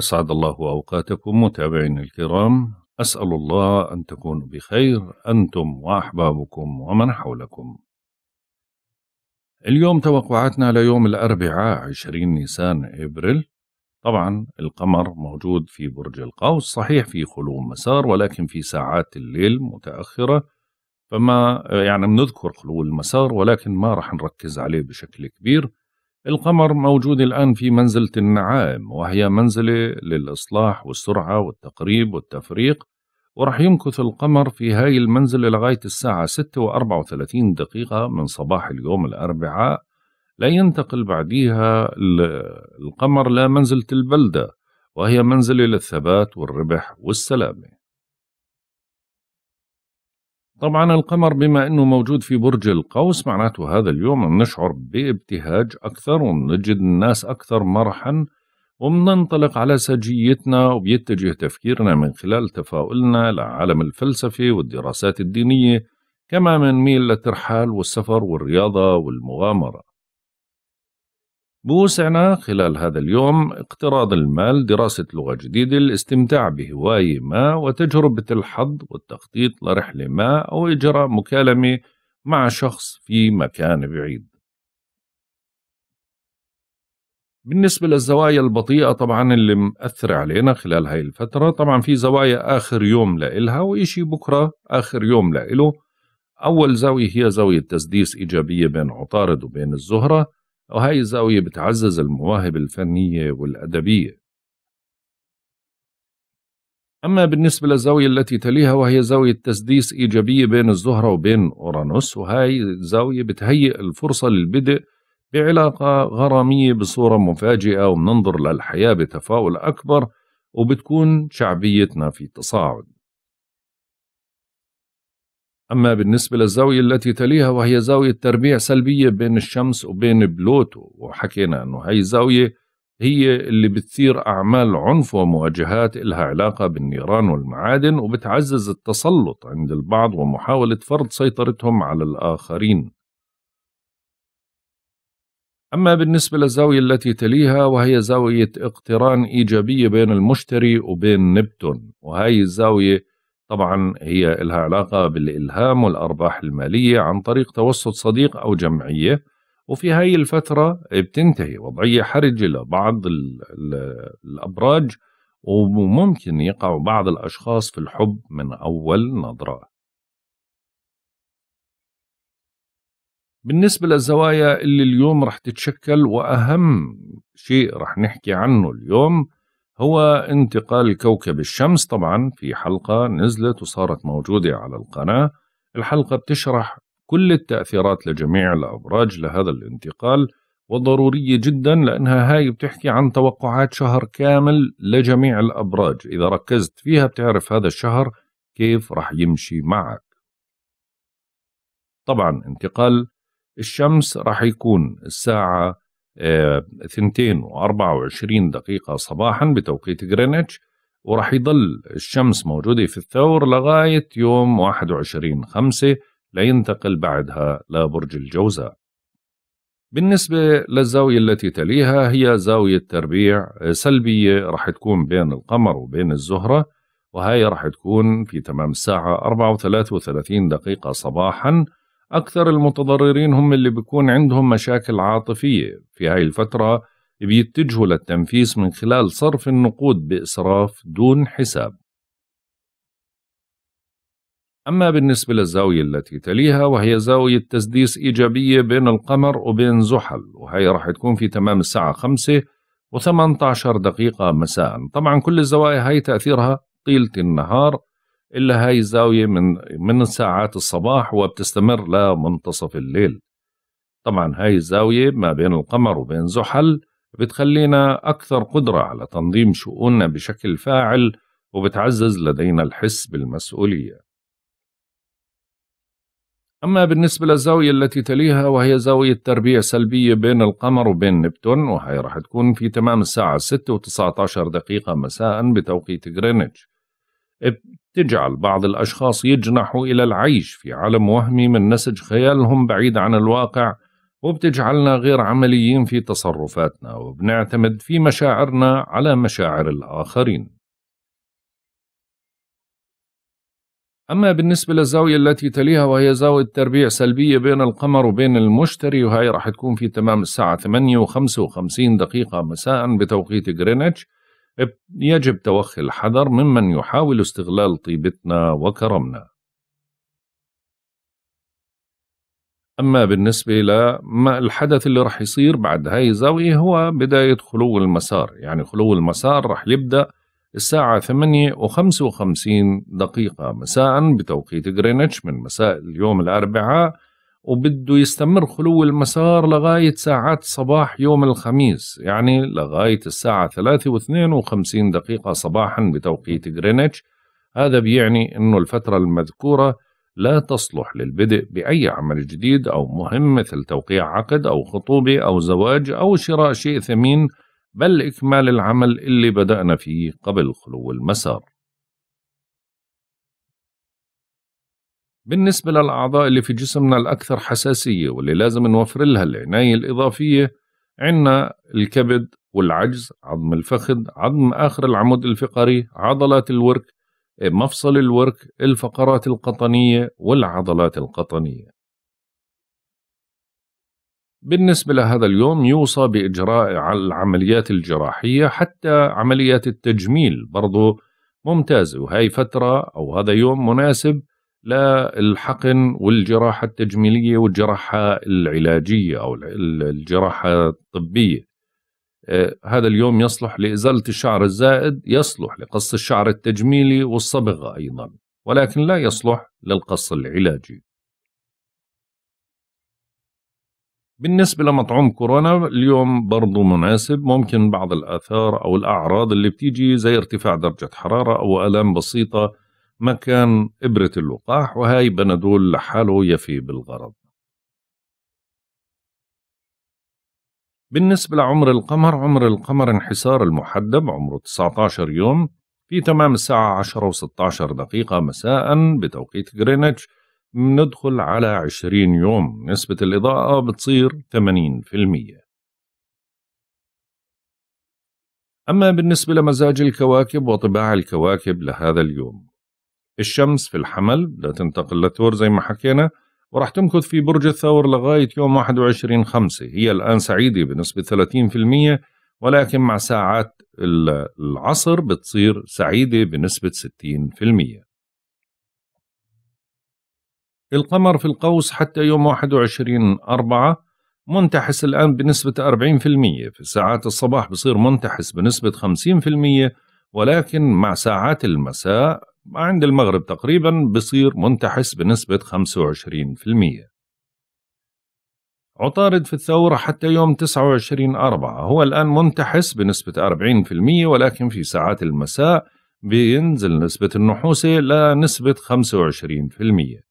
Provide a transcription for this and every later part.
أسعد الله أوقاتكم متابعينا الكرام أسأل الله أن تكونوا بخير أنتم وأحبابكم ومن حولكم اليوم توقعاتنا ليوم الأربعاء 20 نيسان إبريل طبعا القمر موجود في برج القوس صحيح في خلو مسار ولكن في ساعات الليل متأخرة فما يعني بنذكر خلو المسار ولكن ما راح نركز عليه بشكل كبير القمر موجود الآن في منزلة النعائم وهي منزلة للإصلاح والسرعة والتقريب والتفريق ورح يمكث القمر في هاي المنزلة لغاية الساعة 6 و 34 دقيقة من صباح اليوم الأربعاء لا ينتقل بعديها القمر لمنزلة البلدة وهي منزلة للثبات والربح والسلامة طبعا القمر بما أنه موجود في برج القوس معناته هذا اليوم بنشعر بابتهاج أكثر وبنجد الناس أكثر مرحا وبننطلق على سجيتنا وبيتجه تفكيرنا من خلال تفاؤلنا لعالم الفلسفة والدراسات الدينية كما ميل للترحال والسفر والرياضة والمغامرة بوسعنا خلال هذا اليوم اقتراض المال دراسة لغة جديدة الاستمتاع بهواية ما وتجربة الحظ والتخطيط لرحلة ما أو إجراء مكالمة مع شخص في مكان بعيد بالنسبة للزوايا البطيئة طبعا اللي مأثرة علينا خلال هاي الفترة طبعا في زوايا آخر يوم لإلها وإشي بكرة آخر يوم لإله أول زاوية هي زاوية تسديس إيجابية بين عطارد وبين الزهرة وهاي الزاوية بتعزز المواهب الفنية والأدبية أما بالنسبة للزاوية التي تليها وهي زاوية تسديس إيجابية بين الزهرة وبين أورانوس وهاي الزاوية بتهيئ الفرصة للبدء بعلاقة غرامية بصورة مفاجئة وبننظر للحياة بتفاؤل أكبر وبتكون شعبيتنا في تصاعد أما بالنسبة للزاوية التي تليها وهي زاوية تربيع سلبية بين الشمس وبين بلوتو وحكينا أنه هاي الزاوية هي اللي بتثير أعمال عنف ومواجهات إلها علاقة بالنيران والمعادن وبتعزز التسلط عند البعض ومحاولة فرض سيطرتهم على الآخرين أما بالنسبة للزاوية التي تليها وهي زاوية اقتران إيجابية بين المشتري وبين نبتون وهي الزاوية طبعا هي لها علاقة بالإلهام والأرباح المالية عن طريق توسط صديق أو جمعية وفي هاي الفترة بتنتهي وضعية حرجة لبعض الأبراج وممكن يقع بعض الأشخاص في الحب من أول نظرة بالنسبة للزوايا اللي اليوم رح تتشكل وأهم شيء رح نحكي عنه اليوم هو انتقال كوكب الشمس طبعا في حلقة نزلت وصارت موجودة على القناة الحلقة بتشرح كل التأثيرات لجميع الأبراج لهذا الانتقال وضرورية جدا لأنها هاي بتحكي عن توقعات شهر كامل لجميع الأبراج إذا ركزت فيها بتعرف هذا الشهر كيف رح يمشي معك طبعا انتقال الشمس رح يكون الساعة 2 آه، واربعة وعشرين دقيقة صباحا بتوقيت غرينتش وراح يضل الشمس موجودة في الثور لغاية يوم 21 5 لينتقل بعدها لبرج الجوزاء بالنسبة للزاوية التي تليها هي زاوية تربيع سلبية راح تكون بين القمر وبين الزهرة وهي راح تكون في تمام الساعة 4 دقيقة صباحاً أكثر المتضررين هم اللي بيكون عندهم مشاكل عاطفية في هاي الفترة بيتجهوا للتنفيس من خلال صرف النقود بإسراف دون حساب أما بالنسبة للزاوية التي تليها وهي زاوية تسديس إيجابية بين القمر وبين زحل وهي راح تكون في تمام الساعة 5 و18 دقيقة مساء طبعا كل الزوايا هاي تأثيرها طيلة النهار إلا هاي الزاوية من من ساعات الصباح وبتستمر لمنتصف الليل طبعا هاي الزاوية ما بين القمر وبين زحل بتخلينا أكثر قدرة على تنظيم شؤوننا بشكل فاعل وبتعزز لدينا الحس بالمسؤولية أما بالنسبة للزاوية التي تليها وهي زاوية تربيع سلبية بين القمر وبين نبتون وهي راح تكون في تمام الساعة 6 و19 دقيقة مساء بتوقيت غرينتش بتجعل بعض الأشخاص يجنحوا إلى العيش في عالم وهمي من نسج خيالهم بعيد عن الواقع وبتجعلنا غير عمليين في تصرفاتنا وبنعتمد في مشاعرنا على مشاعر الآخرين أما بالنسبة للزاوية التي تليها وهي زاوية تربيع سلبية بين القمر وبين المشتري وهي راح تكون في تمام الساعة 8 و55 دقيقة مساء بتوقيت غرينتش يجب توخي الحذر ممن يحاول استغلال طيبتنا وكرمنا أما بالنسبة ما الحدث اللي رح يصير بعد هاي الزاوية هو بداية خلو المسار يعني خلو المسار رح يبدأ الساعة 8 و55 دقيقة مساء بتوقيت غرينتش من مساء اليوم الأربعاء وبده يستمر خلو المسار لغاية ساعات صباح يوم الخميس يعني لغاية الساعة 3 و52 دقيقة صباحا بتوقيت غرينتش هذا بيعني أنه الفترة المذكورة لا تصلح للبدء بأي عمل جديد أو مهم مثل توقيع عقد أو خطوبة أو زواج أو شراء شيء ثمين بل إكمال العمل اللي بدأنا فيه قبل خلو المسار بالنسبة للأعضاء اللي في جسمنا الأكثر حساسية واللي لازم نوفر لها العناية الإضافية عنا الكبد والعجز عظم الفخذ عظم آخر العمود الفقري عضلات الورك مفصل الورك الفقرات القطنية والعضلات القطنية بالنسبة لهذا اليوم يوصى بإجراء العمليات الجراحية حتى عمليات التجميل برضو ممتازة وهي فترة أو هذا يوم مناسب للحقن والجراحة التجميلية والجراحة العلاجية أو الجراحة الطبية آه، هذا اليوم يصلح لإزالة الشعر الزائد يصلح لقص الشعر التجميلي والصبغة أيضا ولكن لا يصلح للقص العلاجي بالنسبة لمطعوم كورونا اليوم برضو مناسب ممكن بعض الآثار أو الأعراض اللي بتيجي زي ارتفاع درجة حرارة أو آلام بسيطة مكان إبرة اللقاح وهاي بنادول لحاله يفي بالغرض بالنسبة لعمر القمر عمر القمر انحسار المحدب عمره 19 يوم في تمام الساعة 10 و 16 دقيقة مساء بتوقيت غرينتش بندخل على 20 يوم نسبة الإضاءة بتصير 80% أما بالنسبة لمزاج الكواكب وطباع الكواكب لهذا اليوم الشمس في الحمل بدها تنتقل للثور زي ما حكينا وراح تمكث في برج الثور لغاية يوم 21 خمسة هي الآن سعيدة بنسبة 30% ولكن مع ساعات العصر بتصير سعيدة بنسبة 60% القمر في القوس حتى يوم 21 أربعة منتحس الآن بنسبة 40% في ساعات الصباح بصير منتحس بنسبة 50% ولكن مع ساعات المساء عند المغرب تقريبا بصير منتحس بنسبة 25% عطارد في الثورة حتى يوم 29 أربعة هو الآن منتحس بنسبة 40% ولكن في ساعات المساء بينزل نسبة النحوسة لنسبة 25%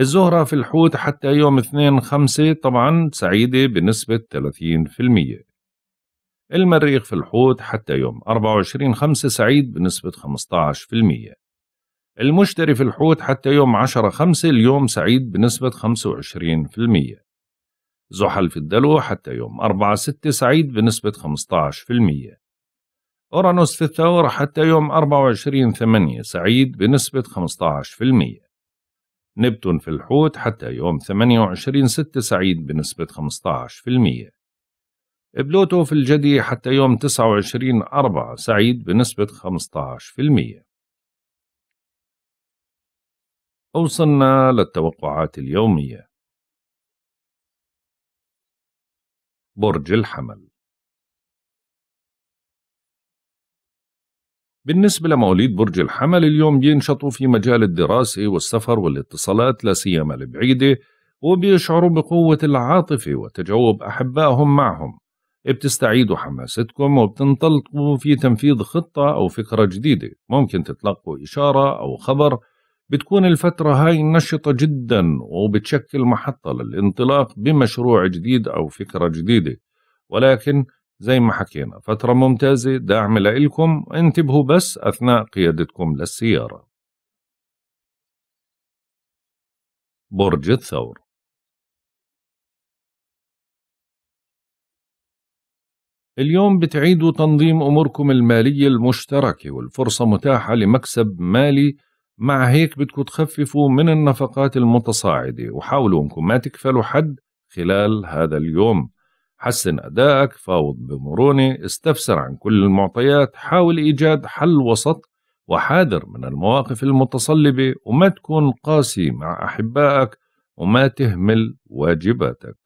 الزهرة في الحوت حتى يوم 2 5 طبعا سعيدة بنسبة المريخ في الحوت حتى يوم 24 5 سعيد بنسبة 15% المشتري في الحوت حتى يوم 10 5 اليوم سعيد بنسبة 25% زحل في الدلو حتى يوم 4 6 سعيد بنسبة 15% أورانوس في الثور حتى يوم 24 8 سعيد بنسبة 15% نبتون في الحوت حتى يوم 28 6 سعيد بنسبة 15% بلوتو في الجدي حتى يوم 29 4 سعيد بنسبة 15% وصلنا للتوقعات اليومية برج الحمل بالنسبة لمواليد برج الحمل اليوم بينشطوا في مجال الدراسة والسفر والاتصالات لا سيما البعيدة وبيشعروا بقوة العاطفة وتجاوب أحبائهم معهم بتستعيدوا حماستكم وبتنطلقوا في تنفيذ خطة أو فكرة جديدة ممكن تتلقوا إشارة أو خبر بتكون الفترة هاي نشطة جدا وبتشكل محطة للانطلاق بمشروع جديد أو فكرة جديدة ولكن زي ما حكينا فترة ممتازة داعمة لإلكم انتبهوا بس أثناء قيادتكم للسيارة برج الثور اليوم بتعيدوا تنظيم أموركم المالية المشتركة والفرصة متاحة لمكسب مالي مع هيك بدكم تخففوا من النفقات المتصاعدة وحاولوا أنكم ما تكفلوا حد خلال هذا اليوم حسن أدائك فاوض بمرونة استفسر عن كل المعطيات حاول إيجاد حل وسط وحاذر من المواقف المتصلبة وما تكون قاسي مع أحبائك وما تهمل واجباتك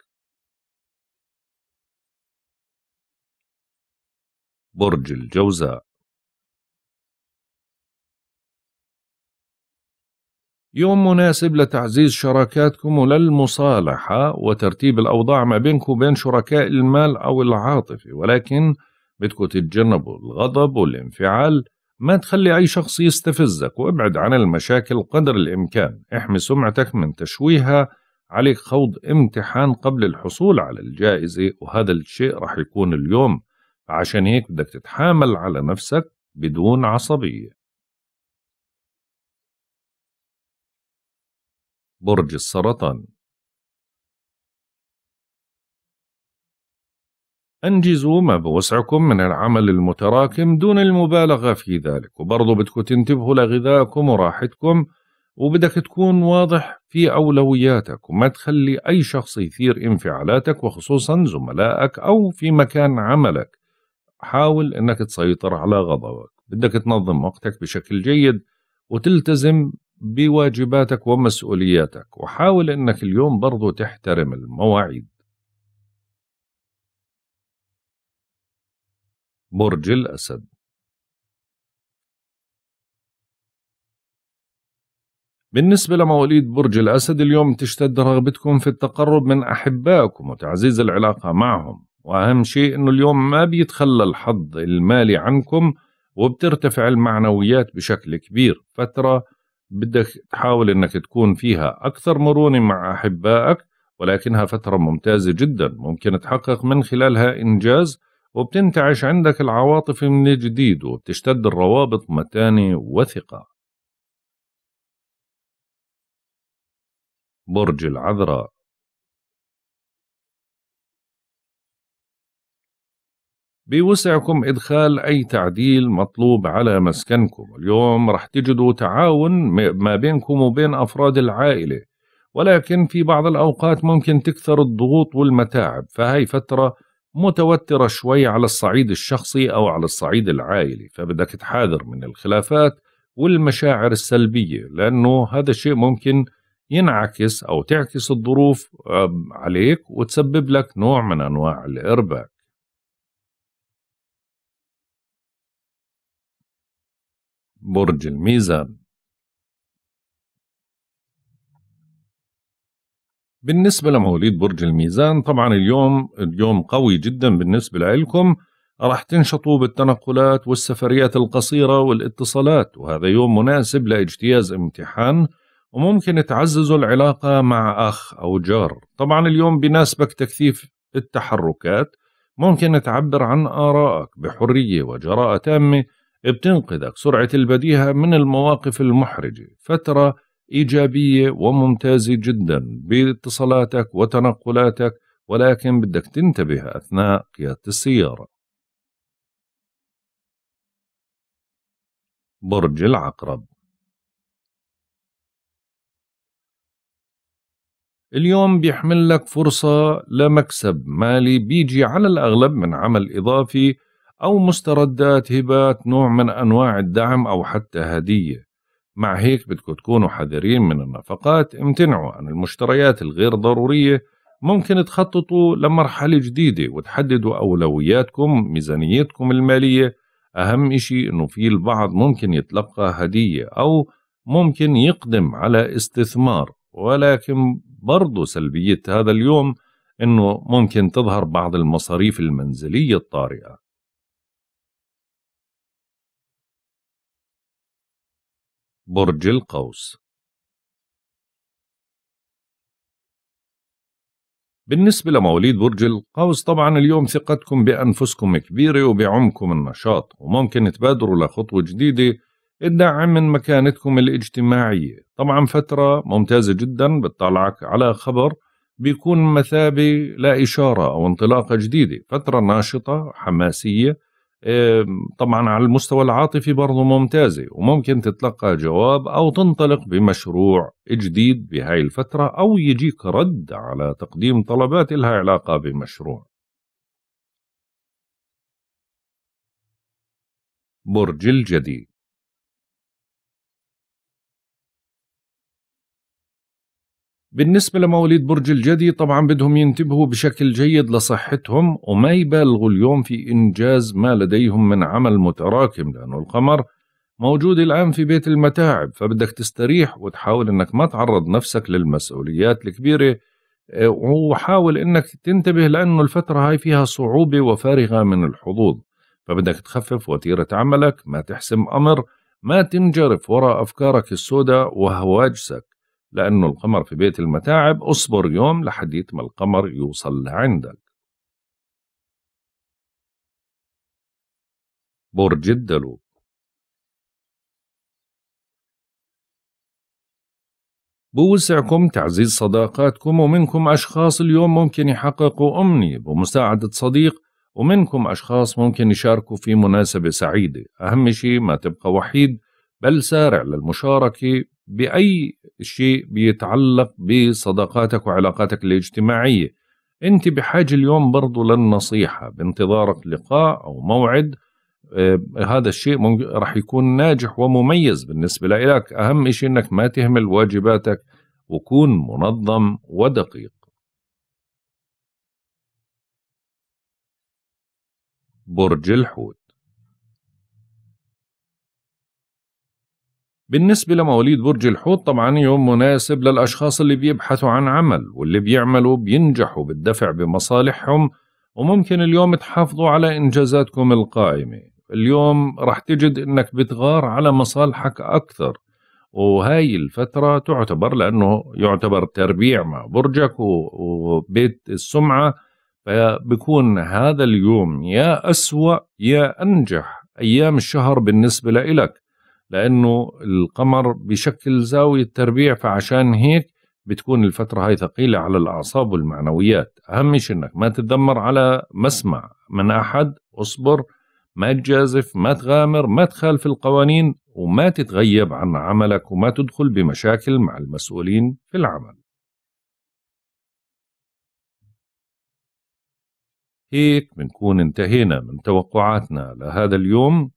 برج الجوزاء يوم مناسب لتعزيز شراكاتكم وللمصالحة وترتيب الأوضاع ما بينكم وبين شركاء المال أو العاطفة ولكن بدكم تتجنبوا الغضب والانفعال ما تخلي أي شخص يستفزك وابعد عن المشاكل قدر الإمكان احمي سمعتك من تشويهها عليك خوض امتحان قبل الحصول على الجائزة وهذا الشيء رح يكون اليوم عشان هيك بدك تتحامل على نفسك بدون عصبية برج السرطان أنجزوا ما بوسعكم من العمل المتراكم دون المبالغة في ذلك وبرضه بدكم تنتبهوا لغذائكم وراحتكم وبدك تكون واضح في أولوياتك وما تخلي أي شخص يثير انفعالاتك وخصوصا زملائك أو في مكان عملك حاول أنك تسيطر على غضبك بدك تنظم وقتك بشكل جيد وتلتزم بواجباتك ومسؤولياتك وحاول أنك اليوم برضو تحترم المواعيد برج الأسد بالنسبة لمواليد برج الأسد اليوم تشتد رغبتكم في التقرب من أحبائكم وتعزيز العلاقة معهم واهم شيء انه اليوم ما بيتخلى الحظ المالي عنكم وبترتفع المعنويات بشكل كبير فتره بدك تحاول انك تكون فيها اكثر مرونه مع احبائك ولكنها فتره ممتازه جدا ممكن تحقق من خلالها انجاز وبتنتعش عندك العواطف من جديد وبتشتد الروابط متانه وثقه برج العذراء بوسعكم إدخال أي تعديل مطلوب على مسكنكم اليوم رح تجدوا تعاون ما بينكم وبين أفراد العائلة ولكن في بعض الأوقات ممكن تكثر الضغوط والمتاعب فهي فترة متوترة شوي على الصعيد الشخصي أو على الصعيد العائلي فبدك تحاذر من الخلافات والمشاعر السلبية لأنه هذا الشيء ممكن ينعكس أو تعكس الظروف عليك وتسبب لك نوع من أنواع الإرباك برج الميزان بالنسبة لمواليد برج الميزان طبعا اليوم اليوم قوي جدا بالنسبة لكم راح تنشطوا بالتنقلات والسفريات القصيرة والاتصالات وهذا يوم مناسب لاجتياز امتحان وممكن تعززوا العلاقة مع أخ أو جار طبعا اليوم بناسبك تكثيف التحركات ممكن تعبر عن آرائك بحرية وجراءة تامة بتنقذك سرعة البديهة من المواقف المحرجة فترة إيجابية وممتازة جدا باتصالاتك وتنقلاتك ولكن بدك تنتبه أثناء قيادة السيارة برج العقرب اليوم بيحمل لك فرصة لمكسب مالي بيجي على الأغلب من عمل إضافي أو مستردات هبات نوع من أنواع الدعم أو حتى هدية مع هيك بدكم تكونوا حذرين من النفقات امتنعوا عن المشتريات الغير ضرورية ممكن تخططوا لمرحلة جديدة وتحددوا أولوياتكم ميزانيتكم المالية أهم إشي إنه في البعض ممكن يتلقى هدية أو ممكن يقدم على استثمار ولكن برضو سلبية هذا اليوم إنه ممكن تظهر بعض المصاريف المنزلية الطارئة برج القوس بالنسبة لمواليد برج القوس طبعا اليوم ثقتكم بأنفسكم كبيرة وبعمكم النشاط وممكن تبادروا لخطوة جديدة تدعم من مكانتكم الاجتماعية طبعا فترة ممتازة جدا بتطلعك على خبر بيكون مثابة لإشارة أو انطلاقة جديدة فترة ناشطة حماسية طبعا على المستوى العاطفي برضه ممتازة وممكن تتلقى جواب أو تنطلق بمشروع جديد بهاي الفترة أو يجيك رد على تقديم طلبات لها علاقة بمشروع برج الجديد بالنسبة لمواليد برج الجدي طبعا بدهم ينتبهوا بشكل جيد لصحتهم وما يبالغوا اليوم في إنجاز ما لديهم من عمل متراكم لأنه القمر موجود الآن في بيت المتاعب فبدك تستريح وتحاول أنك ما تعرض نفسك للمسؤوليات الكبيرة آه، وحاول أنك تنتبه لأنه الفترة هاي فيها صعوبة وفارغة من الحظوظ فبدك تخفف وتيرة عملك ما تحسم أمر ما تنجرف وراء أفكارك السوداء وهواجسك لأنه القمر في بيت المتاعب أصبر يوم لحديث ما القمر يوصل لعندك برج الدلو بوسعكم تعزيز صداقاتكم ومنكم أشخاص اليوم ممكن يحققوا أمنية بمساعدة صديق ومنكم أشخاص ممكن يشاركوا في مناسبة سعيدة أهم شيء ما تبقى وحيد بل سارع للمشاركة بأي شيء بيتعلق بصداقاتك وعلاقاتك الاجتماعية أنت بحاجة اليوم برضو للنصيحة بانتظارك لقاء أو موعد آه، هذا الشيء راح يكون ناجح ومميز بالنسبة لك أهم شيء أنك ما تهمل واجباتك وكون منظم ودقيق برج الحوت بالنسبة لمواليد برج الحوت طبعا يوم مناسب للأشخاص اللي بيبحثوا عن عمل واللي بيعملوا بينجحوا بالدفع بمصالحهم وممكن اليوم تحافظوا على إنجازاتكم القائمة اليوم رح تجد أنك بتغار على مصالحك أكثر وهاي الفترة تعتبر لأنه يعتبر تربيع مع برجك وبيت السمعة فبكون هذا اليوم يا أسوأ يا أنجح أيام الشهر بالنسبة لإلك لأنه القمر بشكل زاوية تربيع فعشان هيك بتكون الفترة هاي ثقيلة على الأعصاب والمعنويات أهم شيء أنك ما تتذمر على مسمع من أحد أصبر ما تجازف ما تغامر ما تخالف القوانين وما تتغيب عن عملك وما تدخل بمشاكل مع المسؤولين في العمل هيك بنكون انتهينا من توقعاتنا لهذا اليوم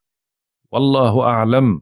والله أعلم